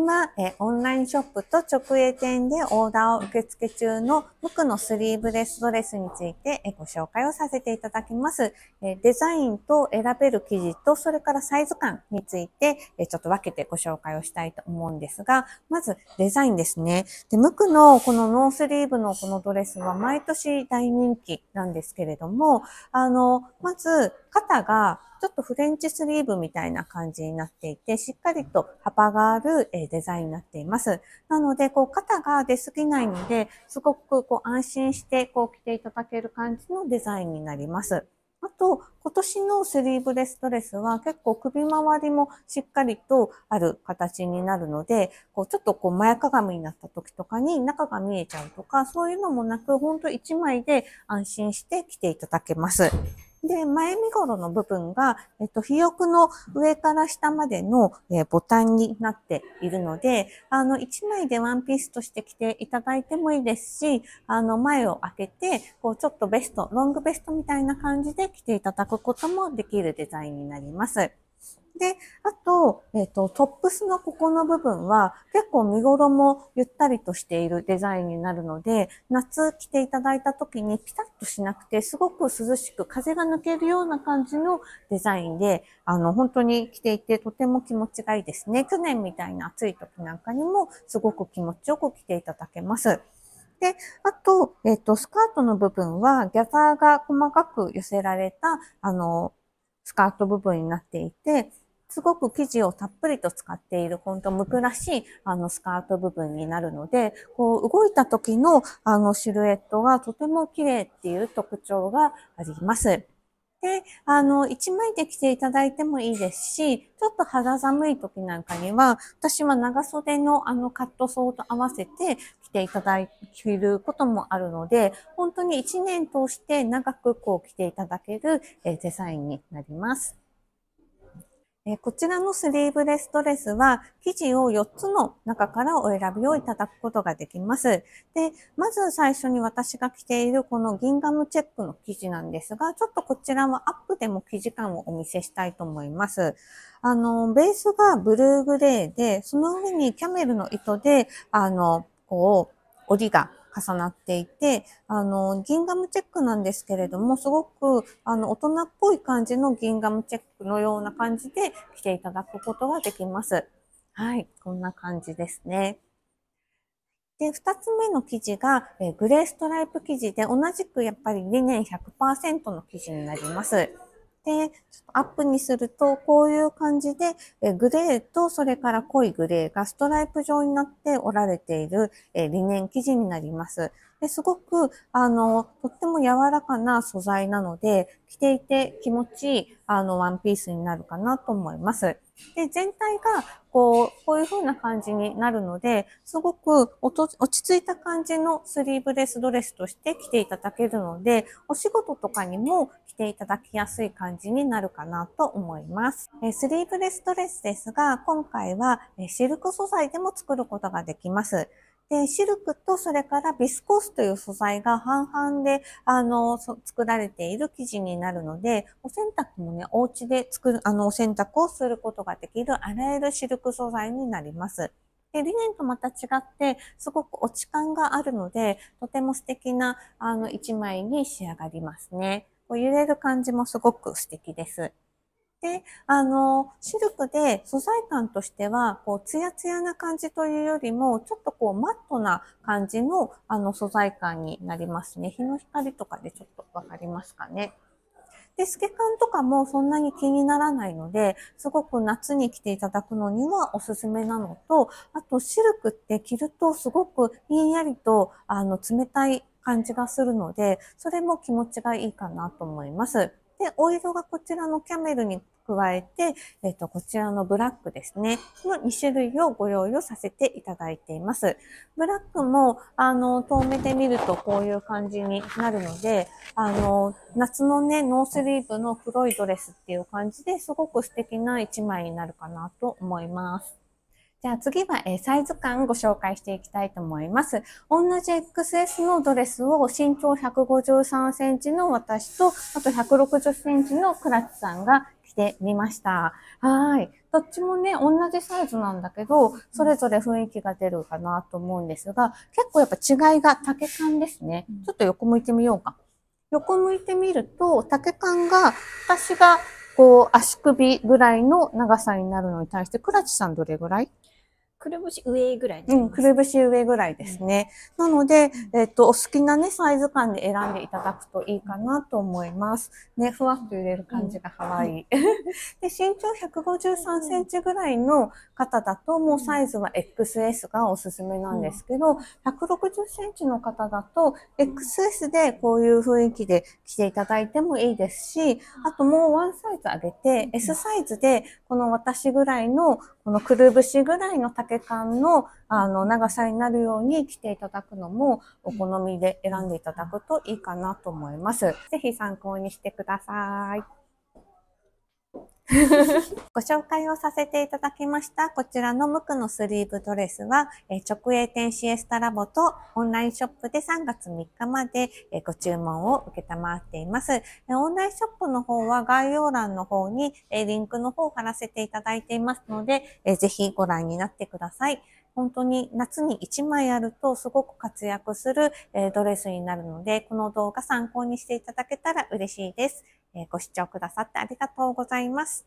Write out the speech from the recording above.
今、えオンラインショップと直営店でオーダーを受付中の無垢のスリーブレスドレスについて、えご紹介をさせていただきます、えデザインと選べる生地と、それからサイズ感について、えちょっと分けてご紹介をしたいと思うんですが、まずデザインですね。で無垢のこのノースリーブのこのドレスは毎年大人気なんですけれども、あの、まず肩がちょっとフレンチスリーブみたいな感じになっていて、しっかりと幅があるデザインになっています。なので、こう肩が出すぎないので、すごくこう安心してこう着ていただける感じのデザインになります。あと、今年のスリーブレストレスは結構首周りもしっかりとある形になるので、こうちょっとこう前鏡みになった時とかに中が見えちゃうとか、そういうのもなく、ほんと1枚で安心して着ていただけます。で、前身頃の部分が、えっと、肥沃の上から下までの、えー、ボタンになっているので、あの、1枚でワンピースとして着ていただいてもいいですし、あの、前を開けて、こう、ちょっとベスト、ロングベストみたいな感じで着ていただくこともできるデザインになります。で、あと、えっ、ー、と、トップスのここの部分は結構見頃もゆったりとしているデザインになるので、夏着ていただいた時にピタッとしなくて、すごく涼しく風が抜けるような感じのデザインで、あの、本当に着ていてとても気持ちがいいですね。去年みたいな暑い時なんかにもすごく気持ちよく着ていただけます。で、あと、えっ、ー、と、スカートの部分は、ギャザーが細かく寄せられた、あの、スカート部分になっていて、すごく生地をたっぷりと使っている、本当無垢らしい、あの、スカート部分になるので、こう、動いた時の、あの、シルエットがとても綺麗っていう特徴があります。で、あの、一枚で着ていただいてもいいですし、ちょっと肌寒い時なんかには、私は長袖のあのカットソーと合わせて着ていただいてることもあるので、本当に一年通して長くこう着ていただけるデザインになります。えこちらのスリーブレストレスは生地を4つの中からお選びをいただくことができます。で、まず最初に私が着ているこのギンガムチェックの生地なんですが、ちょっとこちらはアップでも生地感をお見せしたいと思います。あの、ベースがブルーグレーで、その上にキャメルの糸で、あの、こう、折りが重なっていて、あの、ギンガムチェックなんですけれども、すごく、あの、大人っぽい感じのギンガムチェックのような感じで着ていただくことができます。はい、こんな感じですね。で、二つ目の生地が、えグレーストライプ生地で、同じくやっぱりリネン100%の生地になります。で、アップにすると、こういう感じで、えグレーとそれから濃いグレーがストライプ状になっておられている、えリネン生地になります。ですごく、あの、とっても柔らかな素材なので、着ていて気持ちいい、あの、ワンピースになるかなと思います。で、全体が、こう、こういう風な感じになるので、すごく落ち着いた感じのスリーブレスドレスとして着ていただけるので、お仕事とかにも着ていただきやすい感じになるかなと思います。スリーブレスドレスですが、今回はシルク素材でも作ることができます。で、シルクとそれからビスコースという素材が半々で、あの、作られている生地になるので、お洗濯もね、お家で作る、あの、お洗濯をすることができるあらゆるシルク素材になります。で、リネンとまた違って、すごく落ち感があるので、とても素敵な、あの、一枚に仕上がりますね。こう揺れる感じもすごく素敵です。で、あの、シルクで素材感としては、こう、ツヤツヤな感じというよりも、ちょっとこう、マットな感じの、あの、素材感になりますね。日の光とかでちょっとわかりますかね。で、透け感とかもそんなに気にならないので、すごく夏に着ていただくのにはおすすめなのと、あとシルクって着るとすごくひんやりと、あの、冷たい感じがするので、それも気持ちがいいかなと思います。で、お色がこちらのキャメルに加えて、えっ、と、こちらのブラックですね。の2種類をご用意をさせていただいています。ブラックも、あの、遠目で見るとこういう感じになるので、あの、夏のね、ノースリーブの黒いドレスっていう感じですごく素敵な1枚になるかなと思います。じゃあ次は、えサイズ感ご紹介していきたいと思います。同じ XS のドレスを身長153センチの私と、あと160センチのクラッチさんが着てみました。はい。どっちもね、同じサイズなんだけど、それぞれ雰囲気が出るかなと思うんですが、結構やっぱ違いが丈感ですね。ちょっと横向いてみようか。横向いてみると、丈感が私がこう足首ぐらいの長さになるのに対して、クラチさんどれぐらいくるぶし上ぐらい、ね、うん、くるぶし上ぐらいですね。うん、なので、えっと、お好きなね、サイズ感で選んでいただくといいかなと思います。ね、ふわっと揺れる感じが可愛い。うん、で、身長153センチぐらいの方だと、もうサイズは XS がおすすめなんですけど、160センチの方だと、XS でこういう雰囲気で着ていただいてもいいですし、あともうワンサイズ上げて、S サイズで、この私ぐらいの、このくるぶしぐらいの丈丈感のあの長さになるように着ていただくのもお好みで選んでいただくといいかなと思います。ぜひ参考にしてください。ご紹介をさせていただきました、こちらの無垢のスリーブドレスは、え直営店シエスタラボとオンラインショップで3月3日まで、えご注文を受けたまっています、オンラインショップの方は概要欄の方に、えリンクの方を貼らせていただいていますので、えぜひご覧になってください。本当に夏に1枚あるとすごく活躍するドレスになるので、この動画参考にしていただけたら嬉しいです。ご視聴くださってありがとうございます。